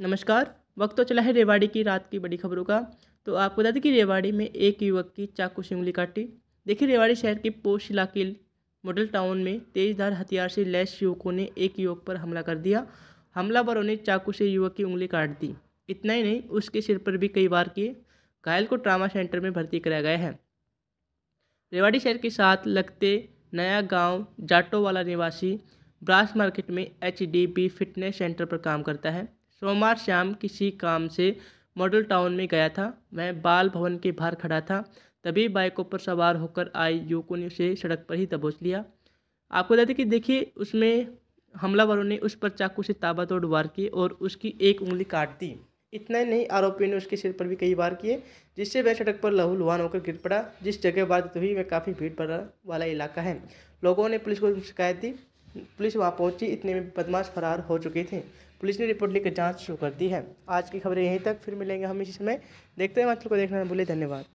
नमस्कार वक्त तो चला है रेवाड़ी की रात की बड़ी खबरों का तो आपको बता दें कि रेवाड़ी में एक युवक की चाकू से उंगली काटी देखिए रेवाड़ी शहर के पोष इलाके मॉडल टाउन में तेजधार हथियार से लैस युवकों ने एक युवक पर हमला कर दिया हमलावरों ने चाकू से युवक की उंगली काट दी इतना ही नहीं उसके सिर पर भी कई बार किए घायल को ट्रामा सेंटर में भर्ती कराया गया है रेवाड़ी शहर के साथ लगते नया गांव वाला निवासी ब्रास मार्केट में एच फिटनेस सेंटर पर काम करता है सोमवार शाम किसी काम से मॉडल टाउन में गया था मैं बाल भवन के बाहर खड़ा था तभी बाइकों पर सवार होकर आई युवकों ने उसे सड़क पर ही दबोच लिया आपको बता दें कि देखिए उसमें हमलावरों ने उस पर चाकू से ताबड़तोड़ वार किए और उसकी एक उंगली काट दी इतना ही नहीं आरोपियों ने उसके सिर पर भी कई बार किए जिससे वह सड़क पर लहूलुहान होकर गिर पड़ा जिस जगह बात हुई वह काफ़ी भीड़ वाला इलाका है लोगों ने पुलिस को शिकायत दी पुलिस वहाँ पहुंची इतने में बदमाश फरार हो चुके थे पुलिस ने रिपोर्ट लेकर जांच शुरू कर दी है आज की खबरें यहीं तक फिर मिलेंगे हम इसी समय देखते हैं आप लोग को देखना भूले धन्यवाद